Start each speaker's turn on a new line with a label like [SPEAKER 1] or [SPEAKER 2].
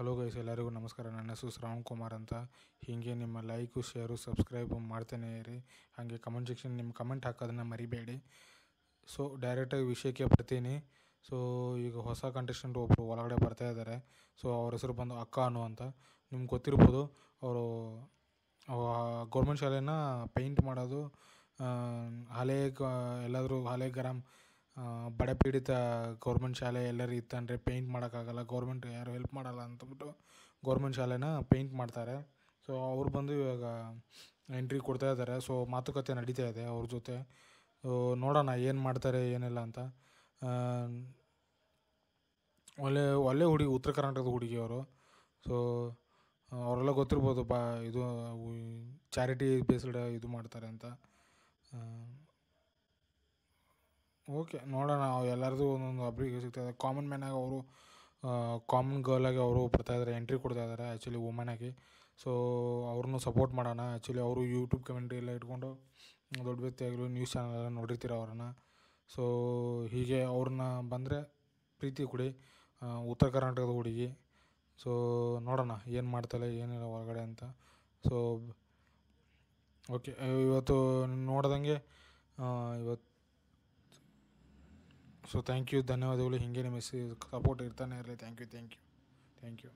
[SPEAKER 1] hello guys ಎಲ್ಲರಿಗೂ ನಮಸ್ಕಾರ ನನ್ನ ಹೆಸರು ಶ್ರವಣ್ ಕುಮಾರ್ ಅಂತ ಹೀಗೆ ನಿಮ್ಮ ಲೈಕು ಶೇರು ಸಬ್ಸ್ಕ್ರೈಬ್ ಮಾಡ್ತೇನೆ ಇರಿ ಹಾಗೆ ಕಮೆಂಟ್ ಸೆಕ್ಷನ್ ನಿಮ್ಮ ಕಮೆಂಟ್ ಹಾಕೋದನ್ನ ಮರಿಬೇಡಿ ಸೊ ಡೈರೆಕ್ಟಾಗಿ ವಿಷಯಕ್ಕೆ ಬರ್ತೀನಿ ಸೊ ಈಗ ಹೊಸ ಕಂಟೆಸ್ಟೆಂಟ್ ಒಬ್ಬರು ಒಳಗಡೆ ಬರ್ತಾ ಇದ್ದಾರೆ ಸೊ ಅವ್ರ ಹೆಸರು ಬಂದು ಅಕ್ಕ ಅನು ಅಂತ ನಿಮ್ಗೆ ಗೊತ್ತಿರ್ಬೋದು ಅವರು ಗೌರ್ಮೆಂಟ್ ಶಾಲೆನ ಪೇಂಟ್ ಮಾಡೋದು ಹಳೆ ಎಲ್ಲಾದರೂ ಹಳೆ ಗರಂ ಬಡ ಪೀಡಿತ ಗೌರ್ಮೆಂಟ್ ಶಾಲೆ ಎಲ್ಲರಿ ಇತ್ತಂದರೆ ಪೇಂಟ್ ಮಾಡೋಕ್ಕಾಗಲ್ಲ ಗೌರ್ಮೆಂಟ್ ಯಾರು ಹೆಲ್ಪ್ ಮಾಡೋಲ್ಲ ಅಂತಂದ್ಬಿಟ್ಟು ಗೌರ್ಮೆಂಟ್ ಶಾಲೆನ ಪೇಂಟ್ ಮಾಡ್ತಾರೆ ಸೊ ಅವ್ರು ಬಂದು ಇವಾಗ ಎಂಟ್ರಿ ಕೊಡ್ತಾ ಇದ್ದಾರೆ ಸೊ ಮಾತುಕತೆ ನಡೀತಾ ಇದೆ ಅವ್ರ ಜೊತೆ ನೋಡೋಣ ಏನು ಮಾಡ್ತಾರೆ ಏನಿಲ್ಲ ಅಂತ ಒಳ್ಳೆ ಒಳ್ಳೆ ಹುಡುಗಿ ಉತ್ತರ ಕರ್ನಾಟಕದ ಹುಡುಗಿ ಅವರು ಸೊ ಅವರೆಲ್ಲ ಗೊತ್ತಿರ್ಬೋದು ಬಾ ಇದು ಚಾರಿಟಿ ಬೇಸ್ಡ್ ಇದು ಮಾಡ್ತಾರೆ ಅಂತ ಓಕೆ ನೋಡೋಣ ಎಲ್ಲರದು ಒಂದೊಂದು ಸಿಗ್ತಾ ಸಿಗ್ತದೆ ಕಾಮನ್ ಮ್ಯಾನಾಗಿ ಅವರು ಕಾಮನ್ ಗರ್ಲಾಗಿ ಅವರು ಬರ್ತಾ ಇದ್ದಾರೆ ಎಂಟ್ರಿ ಕೊಡ್ತಾ ಇದ್ದಾರೆ ಆ್ಯಕ್ಚುಲಿ ಆಗಿ ಸೊ ಅವ್ರನ್ನೂ ಸಪೋರ್ಟ್ ಮಾಡೋಣ ಆ್ಯಕ್ಚುಲಿ ಅವರು ಯೂಟ್ಯೂಬ್ ಕಮೆಂಟ್ರಿ ಎಲ್ಲ ಇಟ್ಕೊಂಡು ದೊಡ್ಡ ವ್ಯಕ್ತಿಯಾಗಲು ನ್ಯೂಸ್ ಚಾನಲ್ ಎಲ್ಲ ನೋಡಿರ್ತೀರ ಅವ್ರನ್ನ ಸೊ ಹೀಗೆ ಅವ್ರನ್ನ ಬಂದರೆ ಪ್ರೀತಿ ಕೊಡಿ ಉತ್ತರ ಕರ್ನಾಟಕದ ಹುಡುಗಿ ಸೊ ನೋಡೋಣ ಏನು ಮಾಡ್ತಾಳೆ ಏನಿಲ್ಲ ಹೊರಗಡೆ ಅಂತ ಸೊ ಓಕೆ ಇವತ್ತು ನೋಡ್ದಂಗೆ ಇವತ್ತು ಸೊ ಥ್ಯಾಂಕ್ ಯು ಧನ್ಯವಾದಗಳು ಹೀಗೆ ನಿಮ್ಮ ಸಪೋರ್ಟ್ ಇರ್ತಾನೆ ಇರಲಿ thank you thank you thank you